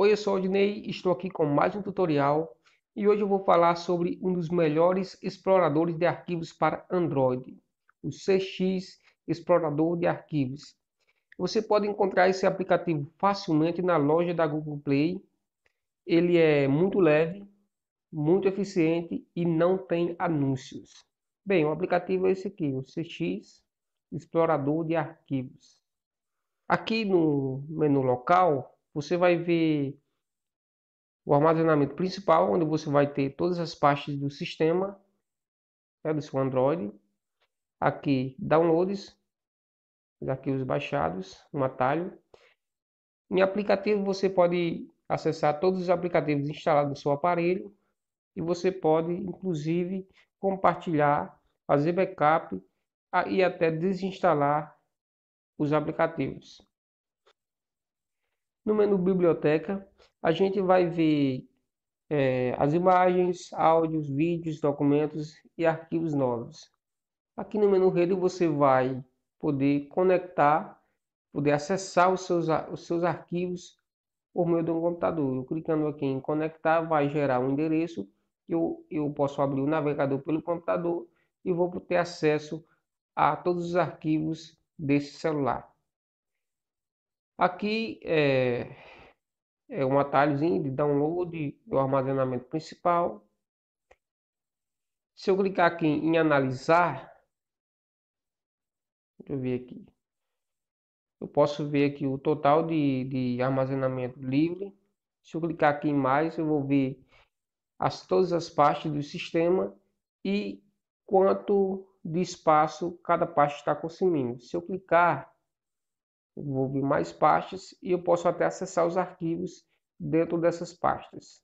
Oi, eu sou o Odinei, estou aqui com mais um tutorial e hoje eu vou falar sobre um dos melhores exploradores de arquivos para Android, o CX Explorador de Arquivos. Você pode encontrar esse aplicativo facilmente na loja da Google Play. Ele é muito leve, muito eficiente e não tem anúncios. Bem, o aplicativo é esse aqui, o CX Explorador de Arquivos. Aqui no menu local, você vai ver o armazenamento principal, onde você vai ter todas as partes do sistema, né, do seu Android. Aqui, downloads, os arquivos baixados, um atalho. Em aplicativo, você pode acessar todos os aplicativos instalados no seu aparelho e você pode, inclusive, compartilhar, fazer backup e até desinstalar os aplicativos. No menu Biblioteca, a gente vai ver é, as imagens, áudios, vídeos, documentos e arquivos novos. Aqui no menu Rede você vai poder conectar, poder acessar os seus, os seus arquivos por meio do computador. Eu clicando aqui em conectar vai gerar um endereço. Eu, eu posso abrir o navegador pelo computador e vou ter acesso a todos os arquivos desse celular. Aqui é, é um atalhozinho de download do armazenamento principal. Se eu clicar aqui em analisar, deixa eu ver aqui. Eu posso ver aqui o total de, de armazenamento livre. Se eu clicar aqui em mais, eu vou ver as, todas as partes do sistema e quanto de espaço cada parte está consumindo. Se eu clicar vou ver mais pastas e eu posso até acessar os arquivos dentro dessas pastas.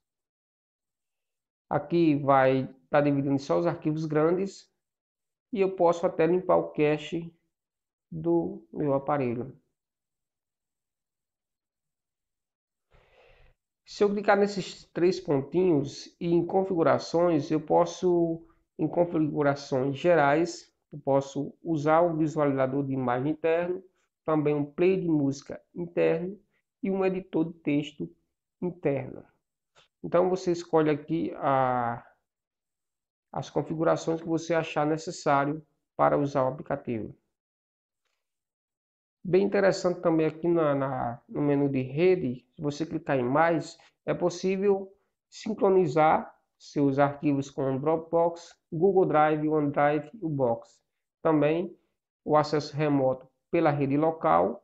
Aqui vai estar tá dividindo só os arquivos grandes e eu posso até limpar o cache do meu aparelho. Se eu clicar nesses três pontinhos e em configurações, eu posso, em configurações gerais, eu posso usar o visualizador de imagem interno também um play de música interno e um editor de texto interno. Então você escolhe aqui a, as configurações que você achar necessário para usar o aplicativo. Bem interessante também aqui na, na, no menu de rede, se você clicar em mais, é possível sincronizar seus arquivos com o Dropbox, Google Drive, OneDrive e o Box. Também o acesso remoto pela rede local,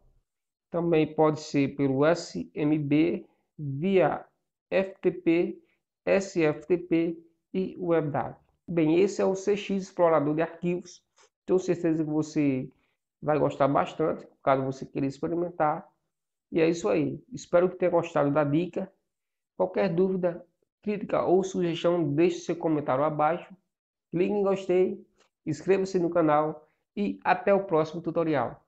também pode ser pelo SMB, via FTP, SFTP e WebDAV. Bem, esse é o CX Explorador de Arquivos. Tenho certeza que você vai gostar bastante, caso você queira experimentar. E é isso aí. Espero que tenha gostado da dica. Qualquer dúvida, crítica ou sugestão, deixe seu comentário abaixo. Clique em gostei, inscreva-se no canal e até o próximo tutorial.